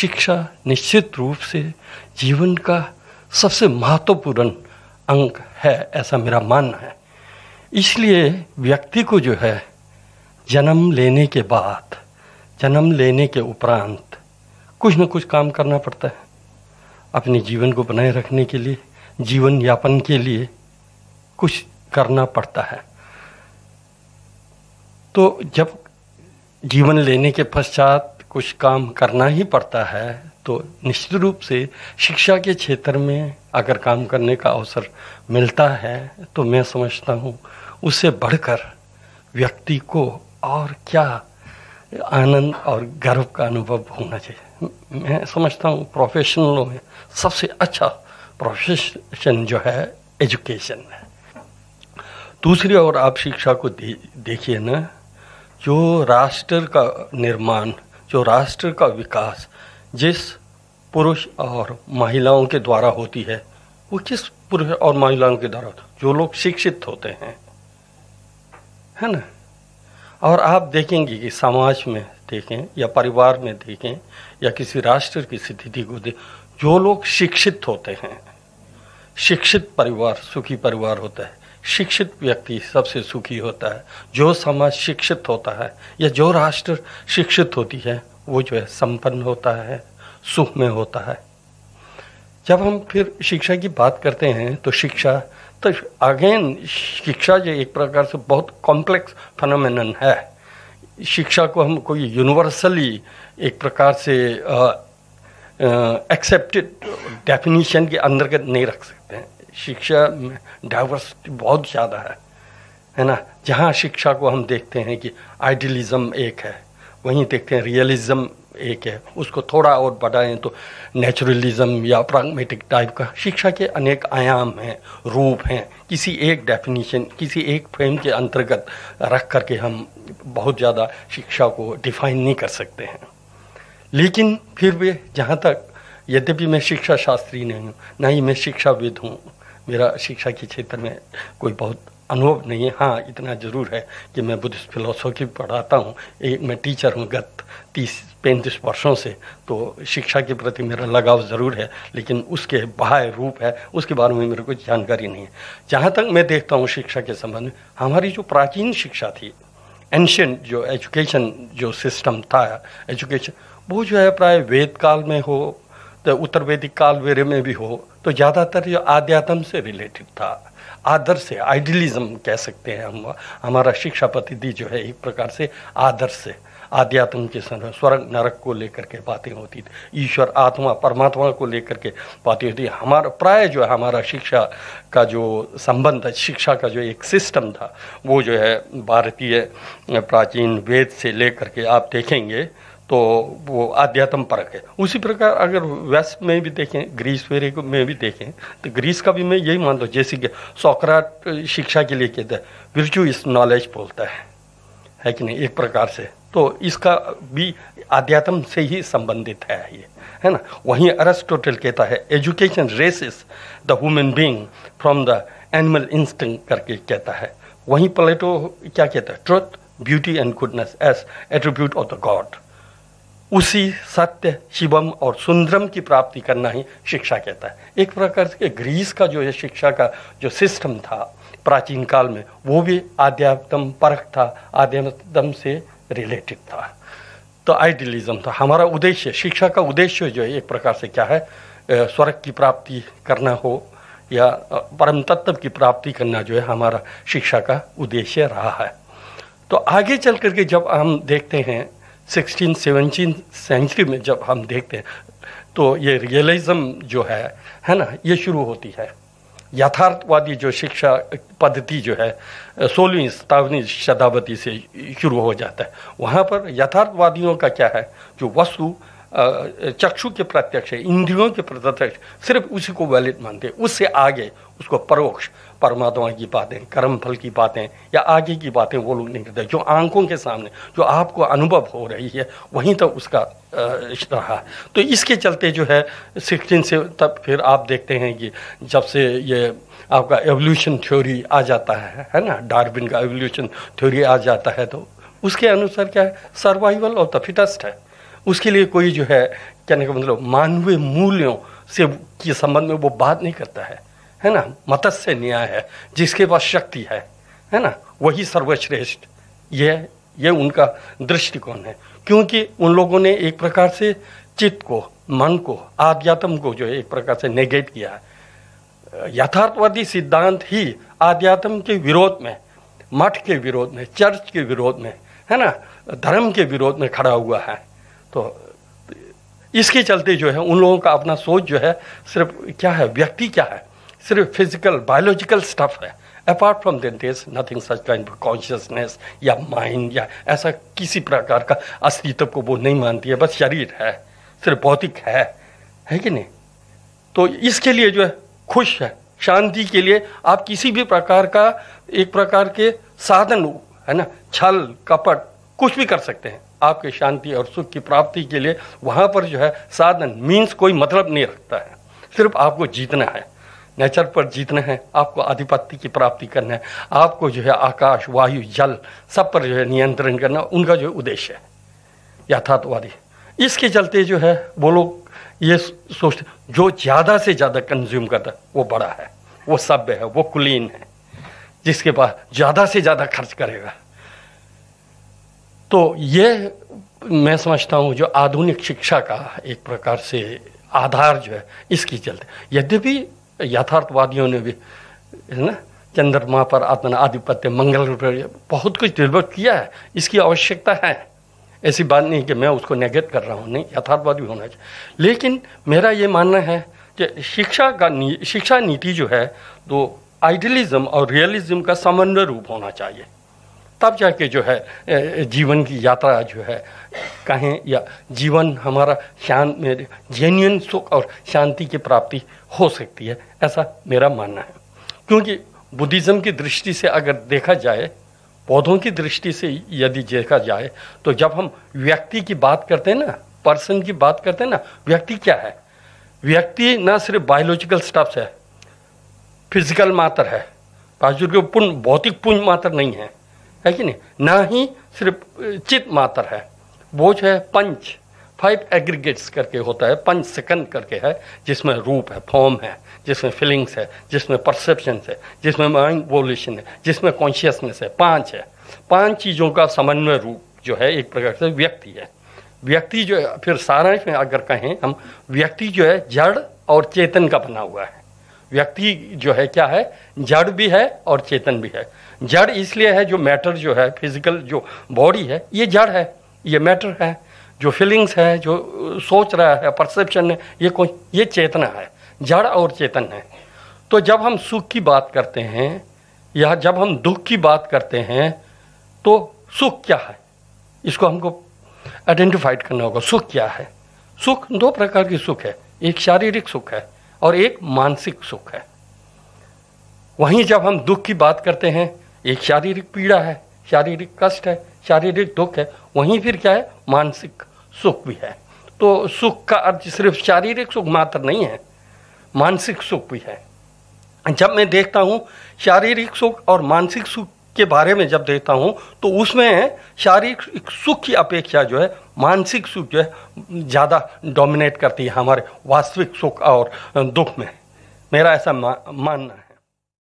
शिक्षा निश्चित रूप से जीवन का सबसे महत्वपूर्ण अंग है ऐसा मेरा मानना है इसलिए व्यक्ति को जो है जन्म लेने के बाद जन्म लेने के उपरांत कुछ न कुछ काम करना पड़ता है अपने जीवन को बनाए रखने के लिए जीवन यापन के लिए कुछ करना पड़ता है तो जब जीवन लेने के पश्चात कुछ काम करना ही पड़ता है तो निश्चित रूप से शिक्षा के क्षेत्र में अगर काम करने का अवसर मिलता है तो मैं समझता हूँ उससे बढ़कर व्यक्ति को और क्या आनंद और गर्व का अनुभव होना चाहिए मैं समझता हूँ प्रोफेशनलों में सबसे अच्छा प्रोफेशन जो है एजुकेशन है दूसरी ओर आप शिक्षा को देखिए ना जो राष्ट्र का निर्माण जो राष्ट्र का विकास जिस पुरुष और महिलाओं के द्वारा होती है वो किस पुरुष और महिलाओं के द्वारा जो लोग शिक्षित होते हैं है ना और आप देखेंगे कि समाज में देखें या परिवार में देखें या किसी राष्ट्र की स्थिति को देखें जो लोग शिक्षित होते हैं शिक्षित परिवार सुखी परिवार होता है शिक्षित व्यक्ति सबसे सुखी होता है जो समाज शिक्षित होता है या जो राष्ट्र शिक्षित होती है वो जो है संपन्न होता है सुख में होता है जब हम फिर शिक्षा की बात करते हैं तो शिक्षा तो अगेन शिक्षा जो एक प्रकार से बहुत कॉम्प्लेक्स फनोमिन है शिक्षा को हम कोई यूनिवर्सली एक प्रकार से एक्सेप्टेड डेफिनेशन के अंतर्गत नहीं रख सकते हैं शिक्षा डाइवर्सिटी बहुत ज़्यादा है है ना जहाँ शिक्षा को हम देखते हैं कि आइडियलिज्म एक है वहीं देखते हैं रियलिज्म एक है उसको थोड़ा और बढ़ाएं तो नेचुरलिज्म या प्रागमेटिक टाइप का शिक्षा के अनेक आयाम हैं रूप हैं किसी एक डेफिनेशन किसी एक फ्रेम के अंतर्गत रख करके हम बहुत ज़्यादा शिक्षा को डिफाइन नहीं कर सकते हैं लेकिन फिर भी जहाँ तक यद्यपि मैं शिक्षा शास्त्री नहीं हूँ ना ही मैं शिक्षाविद हूँ मेरा शिक्षा के क्षेत्र में कोई बहुत अनुभव नहीं है हाँ इतना ज़रूर है कि मैं बुद्धिस्ट फिलोसॉफी पढ़ाता हूँ एक मैं टीचर हूँ गत तीस पैंतीस वर्षों से तो शिक्षा के प्रति मेरा लगाव ज़रूर है लेकिन उसके बाह्य रूप है उसके बारे में मेरे को जानकारी नहीं है जहाँ तक मैं देखता हूँ शिक्षा के संबंध में हमारी जो प्राचीन शिक्षा थी एंशियंट जो एजुकेशन जो सिस्टम था एजुकेशन वो जो है प्राय वेद काल में हो तो उत्तर वैदिक काल वेरे में भी हो तो ज़्यादातर ये आध्यात्म से रिलेटेड था आदर्श से आइडियलिज्म कह सकते हैं हम हमारा शिक्षा पद्धति जो है एक प्रकार से आदर्श से आध्यात्म के समय स्वर्ग नरक को लेकर के बातें होती थी ईश्वर आत्मा परमात्मा को लेकर के बातें होती हमारा प्राय जो है हमारा शिक्षा का जो संबंध है शिक्षा का जो एक सिस्टम था वो जो है भारतीय प्राचीन वेद से लेकर के आप देखेंगे तो वो आध्यात्म परक है उसी प्रकार अगर वेस्ट में भी देखें ग्रीस वगैरह में भी देखें तो ग्रीस का भी मैं यही मानता हूँ जैसे कि सौकराट शिक्षा के लिए कहते हैं विरचू इस नॉलेज बोलता है है कि नहीं एक प्रकार से तो इसका भी आध्यात्म से ही संबंधित है ये है ना वहीं अरेस्टोटल कहता है education raises the human being from the animal instinct करके कहता है वहीं प्लेटो क्या कहता है truth beauty and goodness as attribute of the God उसी सत्य शिवम और सुंदरम की प्राप्ति करना ही शिक्षा कहता है एक प्रकार से ग्रीस का जो है शिक्षा का जो सिस्टम था प्राचीन काल में वो भी आध्यात्म परख था आध्यात्म से रिलेटेड था तो आइडियलिज्म था हमारा उद्देश्य शिक्षा का उद्देश्य जो है एक प्रकार से क्या है स्वर्ग की प्राप्ति करना हो या परम तत्व की प्राप्ति करना जो है हमारा शिक्षा का उद्देश्य रहा है तो आगे चल करके जब हम देखते हैं सिक्सटीन सेवनटीन सेंचुरी में जब हम देखते हैं तो ये रियलिज्म जो है है ना ये शुरू होती है यथार्थवादी जो शिक्षा पद्धति जो है सोलहवीं सतावनी शताब्दी से शुरू हो जाता है वहाँ पर यथार्थवादियों का क्या है जो वस्तु चक्षु के प्रत्यक्ष है इंद्रियों के प्रत्यक्ष सिर्फ उसी को वैलिड मानते हैं उससे आगे उसको परोक्ष परमात्मा की बातें कर्म फल की बातें या आगे की बातें वो लोग नहीं करते जो आंखों के सामने जो आपको अनुभव हो रही है वहीं तक तो उसका रहा है तो इसके चलते जो है सिक्सटीन से तब फिर आप देखते हैं कि जब से ये आपका एवोल्यूशन थ्योरी आ जाता है है ना डार्विन का एवोल्यूशन थ्योरी आ जाता है तो उसके अनुसार क्या है सर्वाइवल ऑफ द फिटेस्ट है उसके लिए कोई जो है कहने का मतलब मानवीय मूल्यों से के संबंध में वो बात नहीं करता है है ना मत्स्य न्याय है जिसके पास शक्ति है है ना वही सर्वश्रेष्ठ यह यह उनका दृष्टिकोण है क्योंकि उन लोगों ने एक प्रकार से चित्त को मन को आध्यात्म को जो है एक प्रकार से नेगेट किया है यथार्थवादी सिद्धांत ही आध्यात्म के विरोध में मठ के विरोध में चर्च के विरोध में है ना धर्म के विरोध में खड़ा हुआ है तो इसके चलते जो है उन लोगों का अपना सोच जो है सिर्फ क्या है व्यक्ति क्या है सिर्फ फिजिकल बायोलॉजिकल स्टफ है apart from then this nothing such kind consciousness या माइंड या ऐसा किसी प्रकार का अस्तित्व को वो नहीं मानती है बस शरीर है सिर्फ भौतिक है है कि नहीं तो इसके लिए जो है खुश है शांति के लिए आप किसी भी प्रकार का एक प्रकार के साधन है ना छल कपट कुछ भी कर सकते हैं आपके शांति और सुख की प्राप्ति के लिए वहाँ पर जो है साधन मीन्स कोई मतलब नहीं रखता है सिर्फ आपको जीतना है नेचर पर जीतना है आपको आधिपत्य की प्राप्ति करना है आपको जो है आकाश वायु जल सब पर जो है नियंत्रण करना उनका जो उद्देश्य है यथार्थवादी इसके चलते जो है वो लोग ये सोचते जो ज़्यादा से ज़्यादा कंज्यूम करता है वो बड़ा है वो सभ्य है वो कुलीन है जिसके पास ज़्यादा से ज़्यादा खर्च करेगा तो ये मैं समझता हूँ जो आधुनिक शिक्षा का एक प्रकार से आधार जो है इसकी चलते यद्यपि यथार्थवादियों ने भी है ना चंद्रमा पर आत्मन आधिपत्य मंगल पर बहुत कुछ निर्भर किया है इसकी आवश्यकता है ऐसी बात नहीं कि मैं उसको नेगेट कर रहा हूँ नहीं यथार्थवादी होना चाहिए लेकिन मेरा ये मानना है कि शिक्षा का नी, शिक्षा नीति जो है वो तो आइडियलिज्म और रियलिज्म का समन्वय रूप होना चाहिए तब जाके जो है जीवन की यात्रा जो है कहें या जीवन हमारा शांत जेन्यन सुख और शांति की प्राप्ति हो सकती है ऐसा मेरा मानना है क्योंकि बुद्धिज़्म की दृष्टि से अगर देखा जाए पौधों की दृष्टि से यदि देखा जाए तो जब हम व्यक्ति की बात करते हैं ना पर्सन की बात करते हैं ना व्यक्ति क्या है व्यक्ति ना सिर्फ बायोलॉजिकल स्टफ्स है फिजिकल मात्र है बाजुर्ग पुण्य भौतिक पुण्य मात्र नहीं है है कि नहीं ना ही सिर्फ चित मात्र है वो जो है पंच फाइव एग्रीगेट्स करके होता है पंच सेकंड करके है जिसमें रूप है फॉर्म है जिसमें फीलिंग्स है जिसमें परसेप्शन है जिसमें माइंड वोल्यूशन है जिसमें कॉन्शियसनेस है पांच है पांच चीज़ों का समन्वय रूप जो है एक प्रकार से व्यक्ति है व्यक्ति जो है फिर सारांश में अगर कहें हम व्यक्ति जो है जड़ और चेतन का बना हुआ है व्यक्ति जो है क्या है जड़ भी है और चेतन भी है जड़ इसलिए है जो मैटर जो है फिजिकल जो बॉडी है ये जड़ है ये मैटर है जो फीलिंग्स है जो सोच रहा है परसेप्शन है ये कोई ये चेतना है जड़ और चेतन है तो जब हम सुख की बात करते हैं या जब हम दुख की बात करते हैं तो सुख क्या है इसको हमको आइडेंटिफाइड करना होगा सुख क्या है सुख दो प्रकार की सुख है एक शारीरिक सुख है और एक मानसिक सुख है वहीं जब हम दुख की बात करते हैं एक शारीरिक पीड़ा है शारीरिक कष्ट है शारीरिक दुख है वहीं फिर क्या है मानसिक सुख भी है तो सुख का अर्थ सिर्फ शारीरिक सुख मात्र नहीं है मानसिक सुख भी है जब मैं देखता हूँ शारीरिक सुख और मानसिक सुख के बारे में जब देखता हूँ तो उसमें शारीरिक सुख की अपेक्षा जो है मानसिक सुख जो है ज़्यादा डोमिनेट करती है हमारे वास्तविक सुख और दुख में मेरा ऐसा मानना है